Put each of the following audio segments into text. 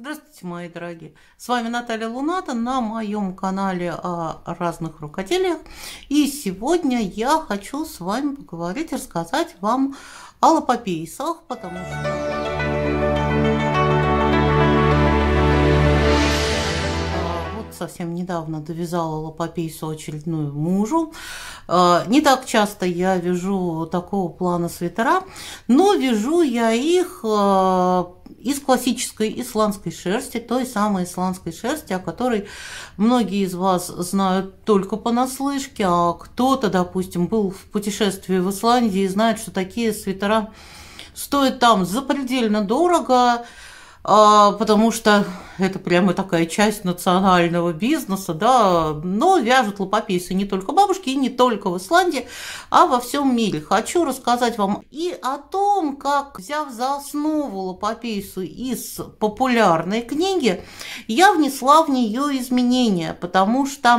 Здравствуйте, мои дорогие! С вами Наталья Луната на моем канале о разных рукоделиях. И сегодня я хочу с вами поговорить рассказать вам о лопопейсах, потому что... совсем недавно довязала лопопейсу очередную мужу. Э, не так часто я вяжу такого плана свитера, но вяжу я их э, из классической исландской шерсти, той самой исландской шерсти, о которой многие из вас знают только понаслышке, а кто-то, допустим, был в путешествии в Исландии и знает, что такие свитера стоят там запредельно дорого, а, потому что это прямо такая часть национального бизнеса, да, но вяжут лопопейсы не только бабушки и не только в Исландии, а во всем мире. Хочу рассказать вам и о том, как, взяв за основу лопопейсу из популярной книги, я внесла в нее изменения, потому что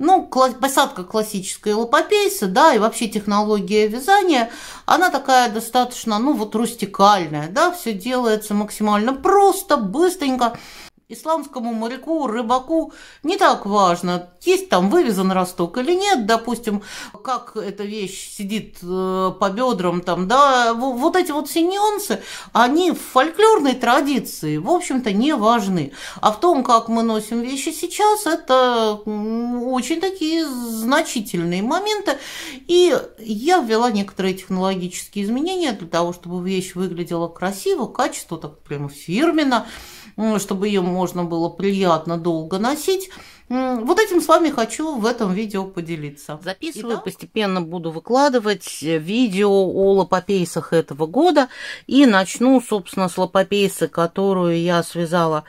ну, посадка классическая лопопейса, да, и вообще технология вязания, она такая достаточно, ну, вот рустикальная, да, все делается максимально просто, быстренько. Исламскому моряку, рыбаку не так важно, есть там вывезен росток или нет, допустим, как эта вещь сидит э, по бедрам, там, да, вот эти вот все нюансы, они в фольклорной традиции, в общем-то, не важны. А в том, как мы носим вещи сейчас, это очень такие значительные моменты. И я ввела некоторые технологические изменения для того, чтобы вещь выглядела красиво, качество так прямо фирменно, чтобы ее можно было приятно долго носить. Вот этим с вами хочу в этом видео поделиться. Записываю, Итак? постепенно буду выкладывать э, видео о лопопейсах этого года. И начну, собственно, с лопопейсы, которую я связала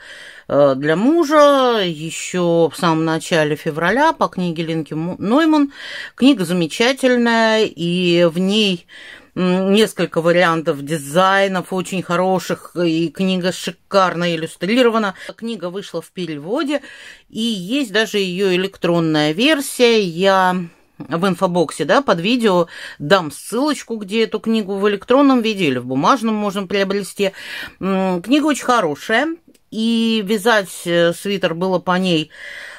э, для мужа еще в самом начале февраля по книге Линки Нойман. Книга замечательная, и в ней несколько вариантов дизайнов очень хороших, и книга шикарно иллюстрирована. Книга вышла в переводе, и есть даже ее электронная версия. Я в инфобоксе, да, под видео дам ссылочку, где эту книгу в электронном виде или в бумажном можно приобрести. Книга очень хорошая, и вязать э, свитер было по ней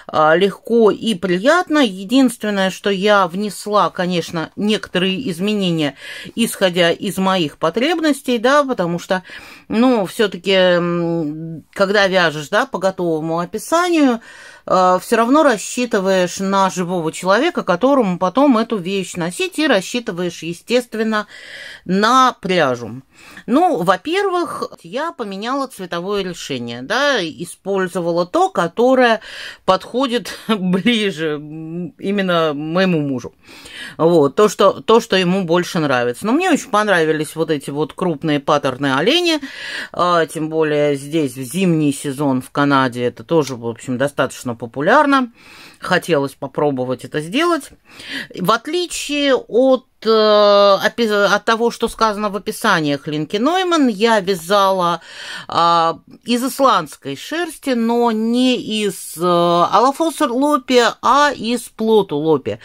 а, легко и приятно. Единственное, что я внесла, конечно, некоторые изменения, исходя из моих потребностей, да, потому что, ну, все-таки, когда вяжешь, да, по готовому описанию, Э, все равно рассчитываешь на живого человека, которому потом эту вещь носить, и рассчитываешь, естественно, на пряжу. Ну, во-первых, я поменяла цветовое решение, да, использовала то, которое подходит ближе именно моему мужу. Вот, то, что, то, что ему больше нравится. Но мне очень понравились вот эти вот крупные паттерны олени, а, тем более здесь в зимний сезон в Канаде это тоже, в общем, достаточно страшно популярна. Хотелось попробовать это сделать. В отличие от, э, от того, что сказано в описаниях Линки Нойман, я вязала э, из исландской шерсти, но не из э, алафосер лопи, а из плоту лопи.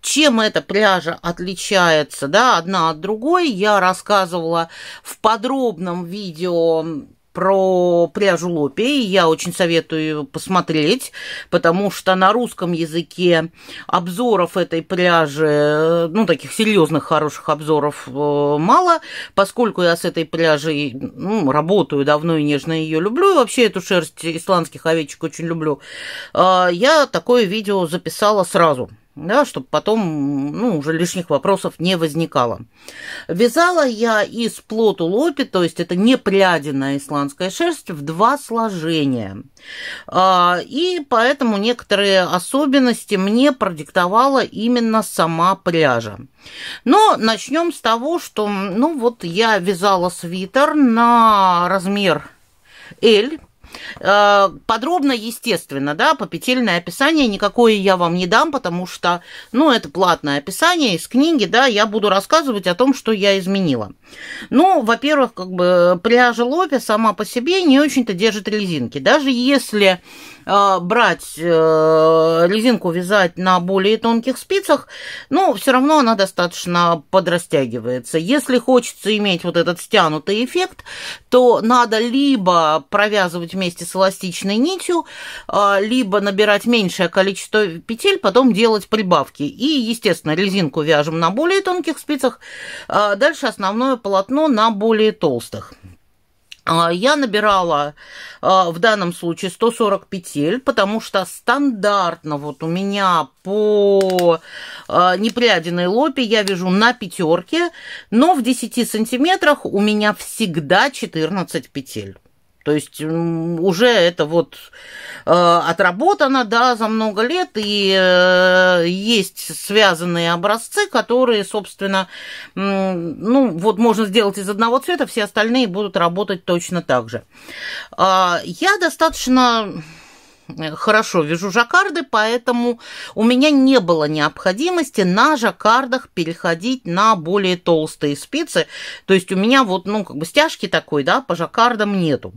Чем эта пряжа отличается да, одна от другой, я рассказывала в подробном видео про пляжу Лопи. Я очень советую посмотреть, потому что на русском языке обзоров этой пляжи, э, ну, таких серьезных, хороших обзоров э, мало, поскольку я с этой пляжей ну, работаю давно и нежно ее люблю. И вообще эту шерсть исландских овечек очень люблю. Э, я такое видео записала сразу – да, чтобы потом ну, уже лишних вопросов не возникало. Вязала я из плоту лопи, то есть это не прядиная исландская шерсть, в два сложения. А, и поэтому некоторые особенности мне продиктовала именно сама пряжа. Но начнем с того, что ну вот я вязала свитер на размер L, Э, подробно, естественно, да, попетельное описание никакое я вам не дам, потому что, ну, это платное описание из книги, да, я буду рассказывать о том, что я изменила. Ну, во-первых, как бы пряжа Лопе сама по себе не очень-то держит резинки. Даже если Э, брать э, резинку, вязать на более тонких спицах, но все равно она достаточно подрастягивается. Если хочется иметь вот этот стянутый эффект, то надо либо провязывать вместе с эластичной нитью, э, либо набирать меньшее количество петель, потом делать прибавки. И, естественно, резинку вяжем на более тонких спицах, дальше основное полотно на более толстых. А, я набирала а, в данном случае 140 петель, потому что стандартно вот у меня по а, непрядиной лопе я вяжу на пятерке, но в 10 сантиметрах у меня всегда 14 петель. То есть уже это вот э, отработано, да, за много лет, и э, есть связанные образцы, которые, собственно, э, ну, вот можно сделать из одного цвета, все остальные будут работать точно так же. Э, я достаточно Э, хорошо вяжу жаккарды, поэтому у меня не было необходимости на жаккардах переходить на более толстые спицы. То есть у меня вот, ну, как бы стяжки такой, да, по жаккардам нету.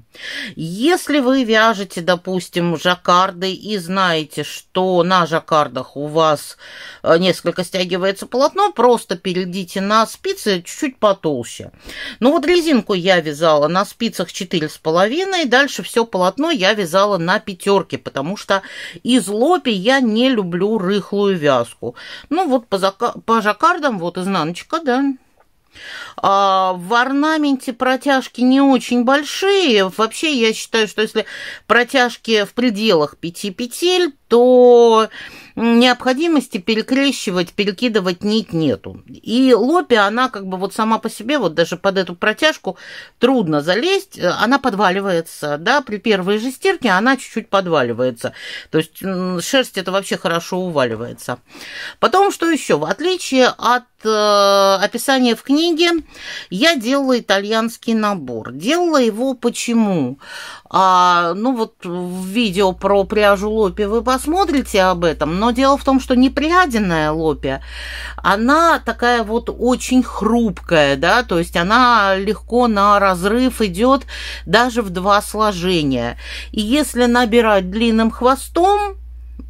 Если вы вяжете, допустим, жаккарды и знаете, что на жаккардах у вас э, несколько стягивается полотно, просто перейдите на спицы чуть-чуть потолще. Ну вот резинку я вязала на спицах 4,5, дальше все полотно я вязала на пятерке вязки, потому что из лопи я не люблю рыхлую вязку. Ну вот по, зака... по жаккардам вот изнаночка, да. А, в орнаменте протяжки не очень большие. Вообще я считаю, что если протяжки в пределах 5 петель, что необходимости перекрещивать, перекидывать нить нету. И лопи, она как бы вот сама по себе, вот даже под эту протяжку трудно залезть, она подваливается, да, при первой же стирке она чуть-чуть подваливается. То есть шерсть это вообще хорошо уваливается. Потом, что еще? В отличие от э, описания в книге, я делала итальянский набор. Делала его почему? А, ну вот в видео про пряжу лопи вы посмотрите об этом, но дело в том, что непряденная лопи, она такая вот очень хрупкая, да, то есть она легко на разрыв идет даже в два сложения. И если набирать длинным хвостом,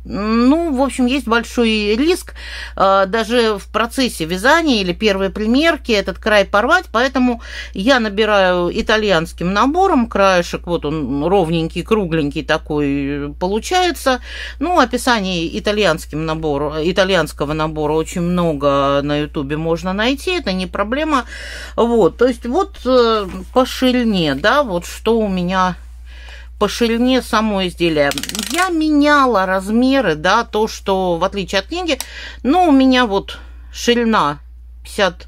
ну, в общем, есть большой риск а, даже в процессе вязания или первой примерки этот край порвать, поэтому я набираю итальянским набором краешек, вот он ровненький, кругленький такой э, получается. Ну, описаний итальянским набору, итальянского набора очень много на ютубе можно найти, это не проблема. Вот, то есть вот э, по ширине, да, вот что у меня по ширине само изделия Я меняла размеры, да, то, что в отличие от книги, но у меня вот ширина 50,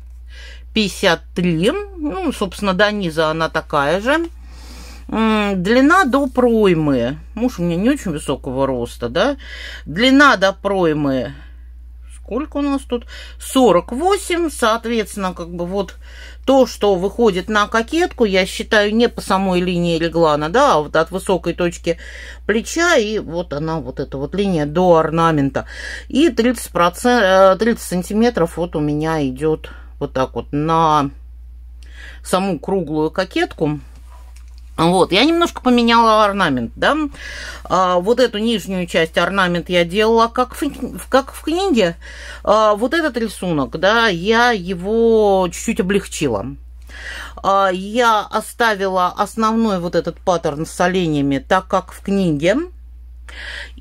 53, ну, собственно, до низа она такая же. Длина до проймы. Муж у меня не очень высокого роста, да. Длина до проймы сколько у нас тут? 48, соответственно, как бы вот то, что выходит на кокетку, я считаю не по самой линии реглана, да, а вот от высокой точки плеча, и вот она, вот эта вот линия до орнамента. И 30%, 30 э, сантиметров вот у меня идет вот так вот на саму круглую кокетку. Вот, я немножко поменяла орнамент, да. А, вот эту нижнюю часть орнамент я делала как в, как в книге. А, вот этот рисунок, да, я его чуть-чуть облегчила. А, я оставила основной вот этот паттерн с оленями, так как в книге.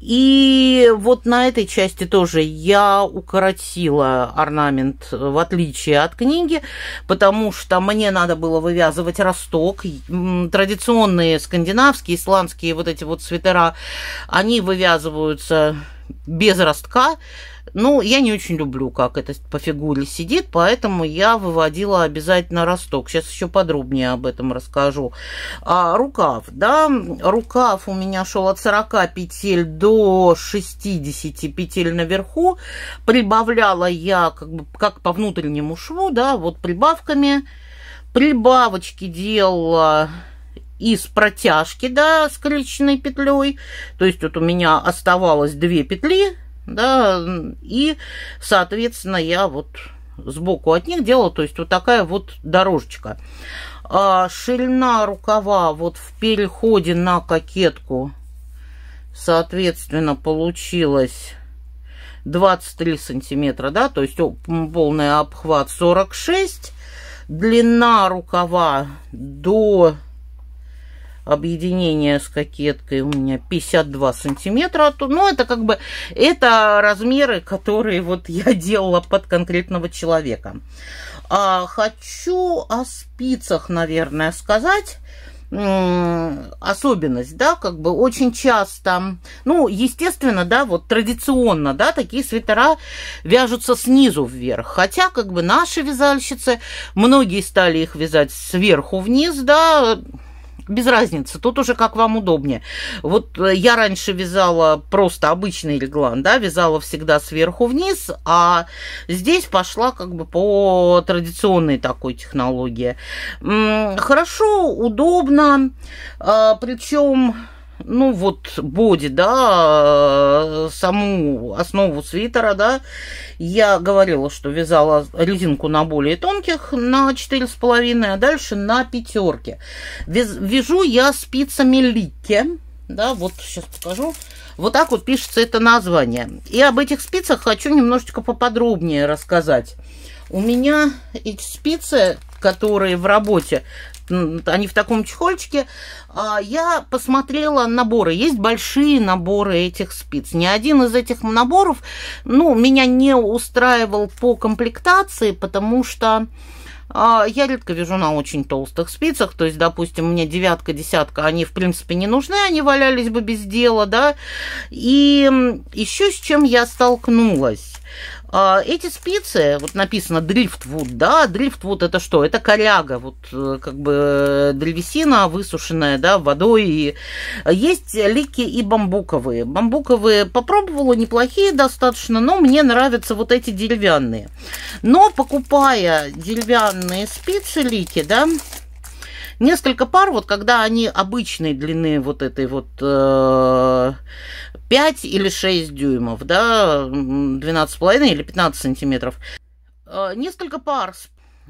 И вот на этой части тоже я укоротила орнамент в отличие от книги, потому что мне надо было вывязывать росток. Традиционные скандинавские, исландские вот эти вот свитера, они вывязываются без ростка. Ну, я не очень люблю, как это по фигуре сидит, поэтому я выводила обязательно росток. Сейчас еще подробнее об этом расскажу. А, рукав, да, рукав у меня шел от 40 петель до 60 петель наверху. Прибавляла я как бы как по внутреннему шву, да, вот прибавками. Прибавочки делала из протяжки, да, с крючной петлей. То есть вот у меня оставалось две петли, да, и, соответственно, я вот сбоку от них делала, то есть вот такая вот дорожечка. А ширина рукава вот в переходе на кокетку, соответственно, получилась 23 сантиметра, да, то есть полный обхват 46, длина рукава до объединение с кокеткой у меня 52 сантиметра. А ну, это как бы, это размеры, которые вот я делала под конкретного человека. А, хочу о спицах, наверное, сказать особенность, да, как бы очень часто, ну, естественно, да, вот традиционно, да, такие свитера вяжутся снизу вверх, хотя, как бы, наши вязальщицы, многие стали их вязать сверху вниз, да, без разницы, тут уже как вам удобнее. Вот э, я раньше вязала просто обычный реглан, да, вязала всегда сверху вниз, а здесь пошла как бы по традиционной такой технологии. Хорошо, удобно, а, причем ну вот боди, да, э, саму основу свитера, да, я говорила, что вязала резинку на более тонких на 4,5, а дальше на пятерке. Вяжу я спицами лики, да, вот сейчас покажу. Вот так вот пишется это название. И об этих спицах хочу немножечко поподробнее рассказать. У меня эти спицы, которые в работе, ну, они в таком чехольчике. А, я посмотрела наборы. Есть большие наборы этих спиц. Ни один из этих наборов, ну, меня не устраивал по комплектации, потому что а, я редко вяжу на очень толстых спицах, то есть, допустим, мне девятка, десятка, они, в принципе, не нужны, они валялись бы без дела, да. И еще с чем я столкнулась. А, эти спицы, вот написано дрифтвуд, да, дрифтвуд это что? Это коряга, вот э, как бы э, древесина высушенная, да, водой. И есть лики и бамбуковые. Бамбуковые попробовала, неплохие достаточно, но мне нравятся вот эти деревянные. Но покупая деревянные спицы лики, да, несколько пар, вот когда они обычной длины вот этой вот э, 5 или 6 дюймов, да, 12,5 или 15 сантиметров, э, несколько пар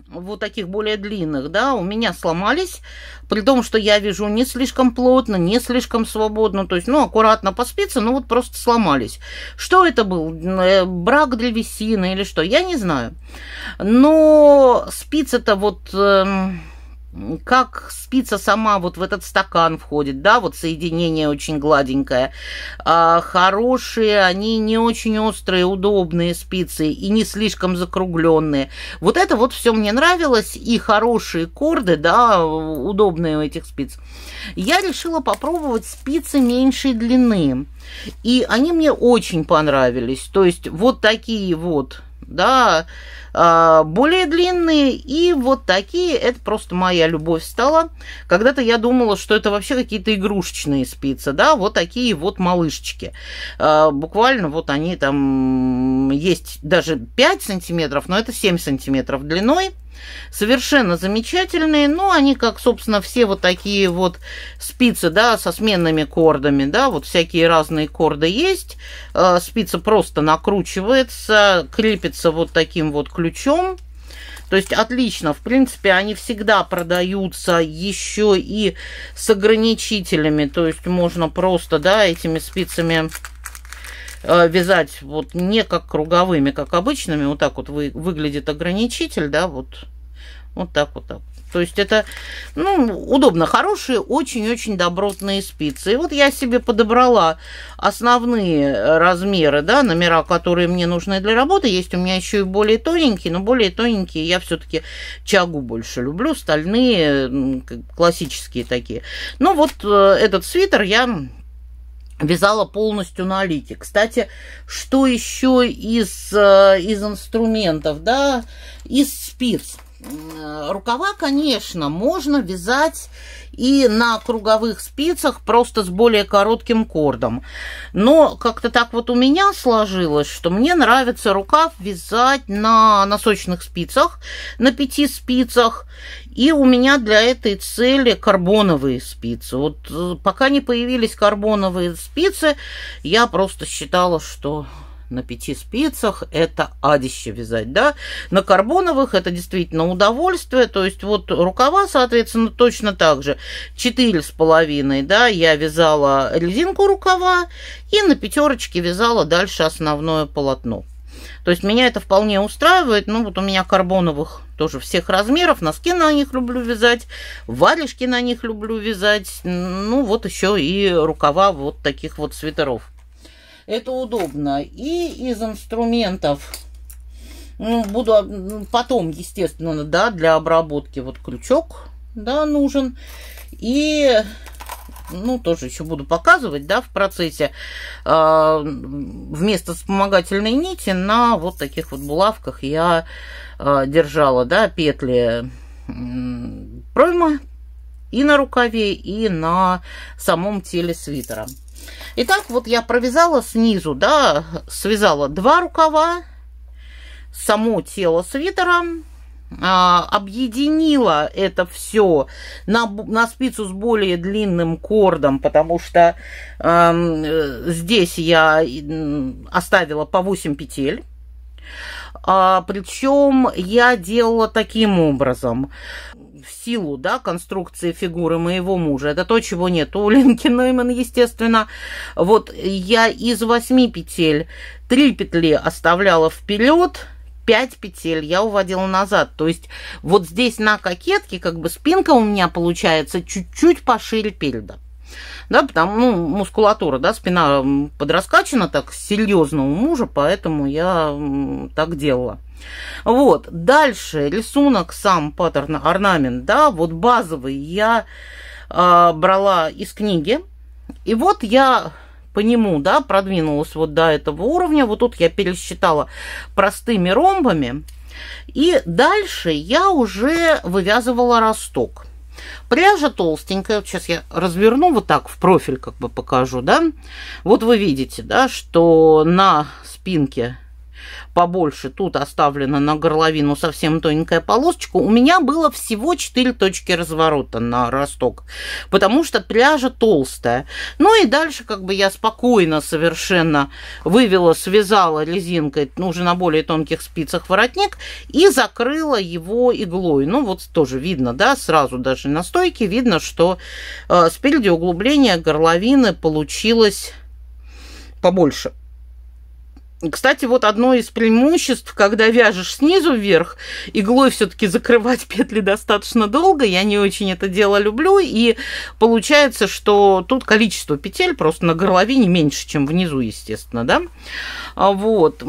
вот таких более длинных, да, у меня сломались, при том, что я вяжу не слишком плотно, не слишком свободно, то есть, ну, аккуратно по спице, но вот просто сломались. Что это был? Э, брак древесины или что? Я не знаю. Но спицы то вот... Э, как спица сама вот в этот стакан входит, да, вот соединение очень гладенькое. А, хорошие, они не очень острые, удобные спицы и не слишком закругленные. Вот это вот все мне нравилось, и хорошие корды, да, удобные у этих спиц. Я решила попробовать спицы меньшей длины. И они мне очень понравились. То есть вот такие вот да, а, более длинные. И вот такие, это просто моя любовь стала. Когда-то я думала, что это вообще какие-то игрушечные спицы, да, вот такие вот малышечки. А, буквально вот они там есть даже 5 сантиметров, но это 7 сантиметров длиной. Совершенно замечательные, но ну, они, как, собственно, все вот такие вот спицы, да, со сменными кордами, да, вот всякие разные корды есть. Э, спица просто накручивается, крепится вот таким вот ключом. То есть отлично. В принципе, они всегда продаются еще и с ограничителями. То есть можно просто, да, этими спицами Э, вязать вот не как круговыми, как обычными, вот так вот вы, выглядит ограничитель, да, вот, вот так вот так. То есть это, ну, удобно. Хорошие, очень-очень добротные спицы. И вот я себе подобрала основные э, размеры, да, номера, которые мне нужны для работы. Есть у меня еще и более тоненькие, но более тоненькие я все-таки чагу больше люблю. Стальные, классические такие. Ну, вот э, этот свитер я вязала полностью на лите. Кстати, что еще из, э, из инструментов, да, из спиц рукава, конечно, можно вязать и на круговых спицах, просто с более коротким кордом. Но как-то так вот у меня сложилось, что мне нравится рукав вязать на носочных спицах, на пяти спицах. И у меня для этой цели карбоновые спицы. Вот э, пока не появились карбоновые спицы, я просто считала, что на пяти спицах это адище вязать, да. На карбоновых это действительно удовольствие, то есть вот рукава, соответственно, точно так же. Четыре с половиной, да, я вязала резинку рукава и на пятерочке вязала дальше основное полотно. То есть меня это вполне устраивает. Ну, вот у меня карбоновых тоже всех размеров. Носки на них люблю вязать, варежки на них люблю вязать. Ну, вот еще и рукава вот таких вот свитеров. Это удобно. И из инструментов ну, буду ну, потом, естественно, да, для обработки вот крючок, да, нужен. И, ну, тоже еще буду показывать, да, в процессе э, вместо вспомогательной нити на вот таких вот булавках я э, держала, да, петли э, пройма и на рукаве, и на самом теле свитера. Итак, вот я провязала снизу, да, связала два рукава, само тело свитера, а, объединила это все на, на спицу с более длинным кордом, потому что эм, э, здесь я оставила по 8 петель. А, причем я делала таким образом в силу да, конструкции фигуры моего мужа. Это то, чего нет у Линки Нойман, естественно. Вот я из восьми петель три петли оставляла вперед, 5 петель я уводила назад. То есть вот здесь на кокетке как бы спинка у меня получается чуть-чуть пошире переда да, потому ну, мускулатура, да, спина подраскачана так серьезно у мужа, поэтому я так делала. Вот, дальше рисунок сам, паттерн, орнамент, да, вот базовый я э, брала из книги, и вот я по нему, да, продвинулась вот до этого уровня, вот тут я пересчитала простыми ромбами, и дальше я уже вывязывала росток. Пряжа толстенькая. Вот сейчас я разверну вот так в профиль как бы покажу, да. Вот вы видите, да, что на спинке побольше, тут оставлена на горловину совсем тоненькая полосочка, у меня было всего 4 точки разворота на росток, потому что пряжа толстая. Ну и дальше как бы я спокойно совершенно вывела, связала резинкой, уже на более тонких спицах воротник и закрыла его иглой. Ну вот тоже видно, да, сразу даже на стойке видно, что э, спереди углубление горловины получилось побольше. Кстати, вот одно из преимуществ, когда вяжешь снизу вверх, иглой все-таки закрывать петли достаточно долго, я не очень это дело люблю, и получается, что тут количество петель просто на горловине меньше, чем внизу, естественно, да? А вот.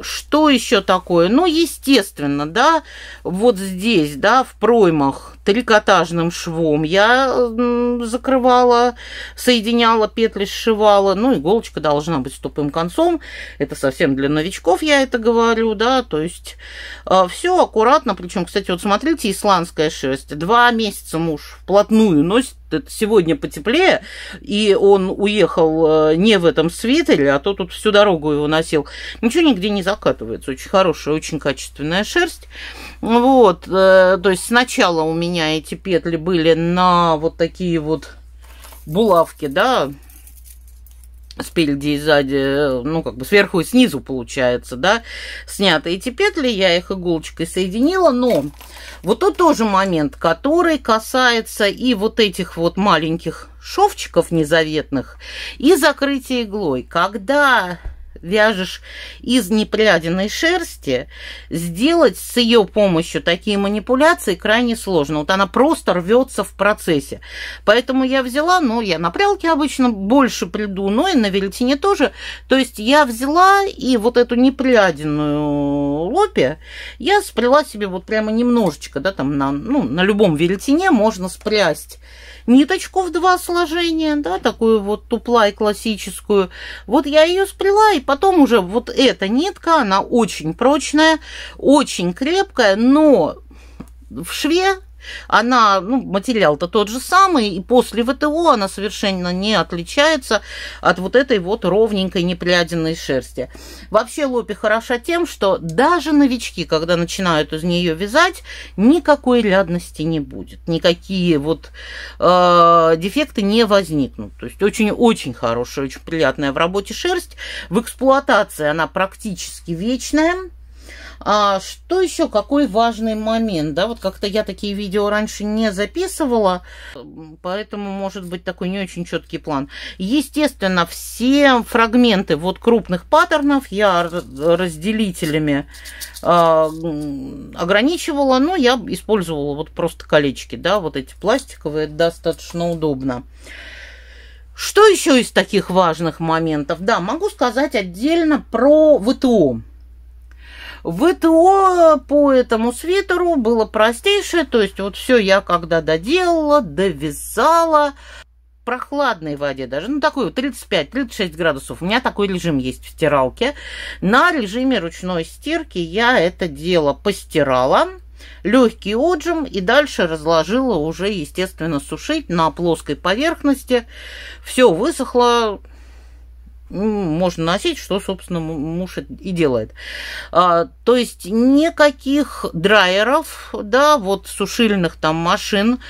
Что еще такое? Ну, естественно, да, вот здесь, да, в проймах трикотажным швом я закрывала, соединяла петли, сшивала. Ну, иголочка должна быть с тупым концом. Это совсем для новичков я это говорю, да, то есть э, все аккуратно. Причем, кстати, вот смотрите, исландская шерсть. Два месяца муж вплотную носит сегодня потеплее, и он уехал э, не в этом свитере, а то тут всю дорогу его носил. Ничего нигде не закатывается. Очень хорошая, очень качественная шерсть. Вот, э, то есть сначала у меня эти петли были на вот такие вот булавки, да, спереди и сзади, э, ну, как бы сверху и снизу получается, да, сняты эти петли, я их иголочкой соединила, но вот тут тоже момент, который касается и вот этих вот маленьких шовчиков незаветных, и закрытия иглой. Когда вяжешь из непрядиной шерсти, сделать с ее помощью такие манипуляции крайне сложно. Вот она просто рвется в процессе. Поэтому я взяла, ну, я на прялке обычно больше приду, но и на веретене тоже. То есть я взяла и вот эту непрядиную лопе я спряла себе вот прямо немножечко, да, там на, ну, на любом веретене можно спрясть ниточку в два сложения, да, такую вот туплай классическую. Вот я ее спряла и Потом уже вот эта нитка, она очень прочная, очень крепкая, но в шве она, ну, материал-то тот же самый, и после ВТО она совершенно не отличается от вот этой вот ровненькой непряденной шерсти. Вообще лопи хороша тем, что даже новички, когда начинают из нее вязать, никакой рядности не будет, никакие вот э, дефекты не возникнут. То есть очень-очень хорошая, очень приятная в работе шерсть. В эксплуатации она практически вечная, а что еще, какой важный момент, да, вот как-то я такие видео раньше не записывала, поэтому может быть такой не очень четкий план. Естественно, все фрагменты вот крупных паттернов я разделителями э, ограничивала, но я использовала вот просто колечки, да, вот эти пластиковые, достаточно удобно. Что еще из таких важных моментов? Да, могу сказать отдельно про ВТО. ВТО по этому свитеру было простейшее, то есть вот все я когда доделала, довязала, прохладной воде даже, ну такой вот 35-36 градусов. У меня такой режим есть в стиралке. На режиме ручной стирки я это дело постирала. Легкий отжим и дальше разложила уже, естественно, сушить на плоской поверхности. Все высохло, ну, можно носить, что, собственно, муж и делает. А, то есть никаких драйеров, да, вот сушильных там машин,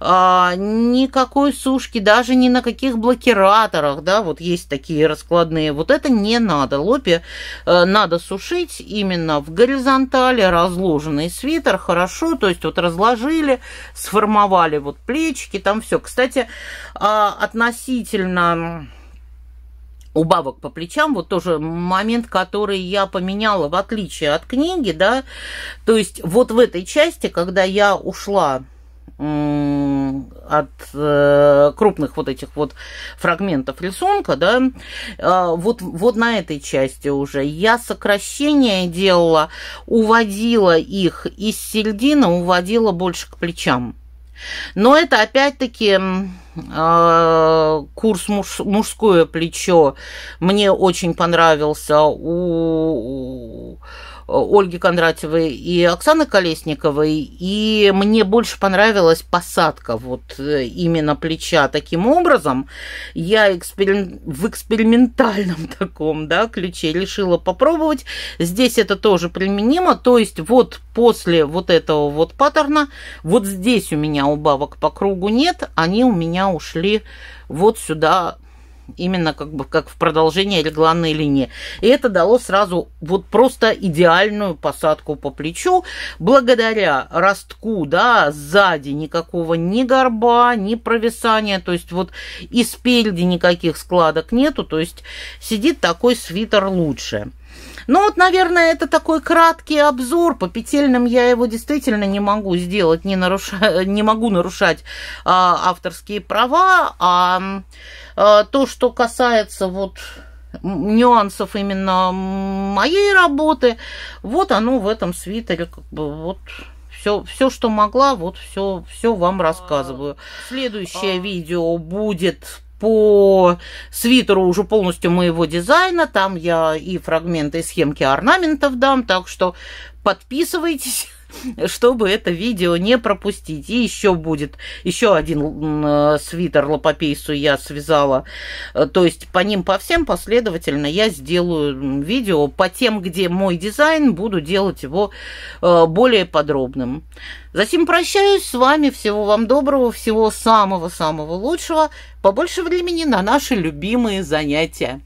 а, никакой сушки, даже ни на каких блокираторах, да, вот есть такие раскладные. Вот это не надо. Лопе а, надо сушить именно в горизонтали, разложенный свитер, хорошо, то есть вот разложили, сформовали вот плечики, там все. Кстати, а, относительно убавок по плечам, вот тоже момент, который я поменяла в отличие от книги, да, то есть вот в этой части, когда я ушла от э, крупных вот этих вот фрагментов рисунка, да, э, вот, вот на этой части уже я сокращения делала, уводила их из сельдина, уводила больше к плечам. Но это опять-таки а, курс муж, «Мужское плечо» мне очень понравился у, у Ольги Кондратьевой и Оксаны Колесниковой, и мне больше понравилась посадка вот э, именно плеча таким образом. Я эксперим... в экспериментальном таком да, ключе решила попробовать. Здесь это тоже применимо, то есть вот после вот этого вот паттерна, вот здесь у меня убавок по кругу нет, они у меня ушли вот сюда именно как бы как в продолжение регланной линии. И это дало сразу вот просто идеальную посадку по плечу. Благодаря ростку, да, сзади никакого ни горба, ни провисания, то есть вот и спереди никаких складок нету, то есть сидит такой свитер лучше. Ну вот, наверное, это такой краткий обзор. По петельным я его действительно не могу сделать, не, наруша... не могу нарушать а, авторские права. А, а то, что касается вот нюансов именно моей работы, вот оно в этом свитере как бы вот все, все, что могла, вот все, все вам а, рассказываю. Следующее а. видео будет по свитеру уже полностью моего дизайна. Там я и фрагменты и схемки орнаментов дам, так что подписывайтесь чтобы это видео не пропустить. И еще будет еще один э, свитер лопопейсу я связала. Э, то есть по ним, по всем последовательно я сделаю видео по тем, где мой дизайн, буду делать его э, более подробным. Затем прощаюсь с вами. Всего вам доброго, всего самого-самого лучшего. Побольше времени на наши любимые занятия.